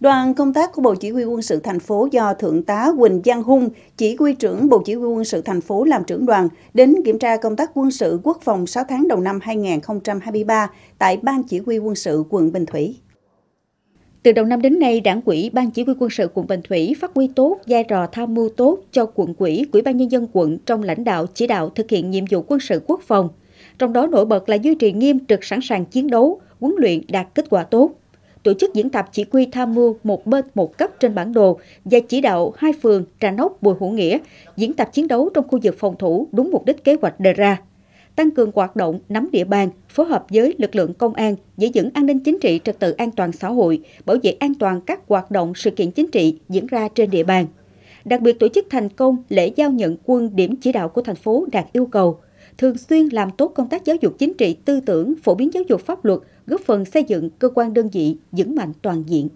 Đoàn công tác của Bộ Chỉ huy quân sự thành phố do Thượng tá Quỳnh Giang Hung, Chỉ huy trưởng Bộ Chỉ huy quân sự thành phố làm trưởng đoàn, đến kiểm tra công tác quân sự quốc phòng 6 tháng đầu năm 2023 tại Ban Chỉ huy quân sự quận Bình Thủy. Từ đầu năm đến nay, Đảng quỹ Ban Chỉ huy quân sự quận Bình Thủy phát huy tốt vai trò tham mưu tốt cho quận quỹ, quỹ ban nhân dân quận trong lãnh đạo chỉ đạo thực hiện nhiệm vụ quân sự quốc phòng. Trong đó nổi bật là duy trì nghiêm trực sẵn sàng chiến đấu, huấn luyện đạt kết quả tốt tổ chức diễn tập chỉ huy tham mưu một bên một cấp trên bản đồ và chỉ đạo hai phường Trà Nóc, Bùi Hữu Nghĩa diễn tập chiến đấu trong khu vực phòng thủ đúng mục đích kế hoạch đề ra tăng cường hoạt động nắm địa bàn, phối hợp với lực lượng công an, giữ vững an ninh chính trị, trật tự an toàn xã hội, bảo vệ an toàn các hoạt động sự kiện chính trị diễn ra trên địa bàn. Đặc biệt tổ chức thành công lễ giao nhận quân điểm chỉ đạo của thành phố đạt yêu cầu – thường xuyên làm tốt công tác giáo dục chính trị tư tưởng, phổ biến giáo dục pháp luật, góp phần xây dựng cơ quan đơn vị vững mạnh toàn diện.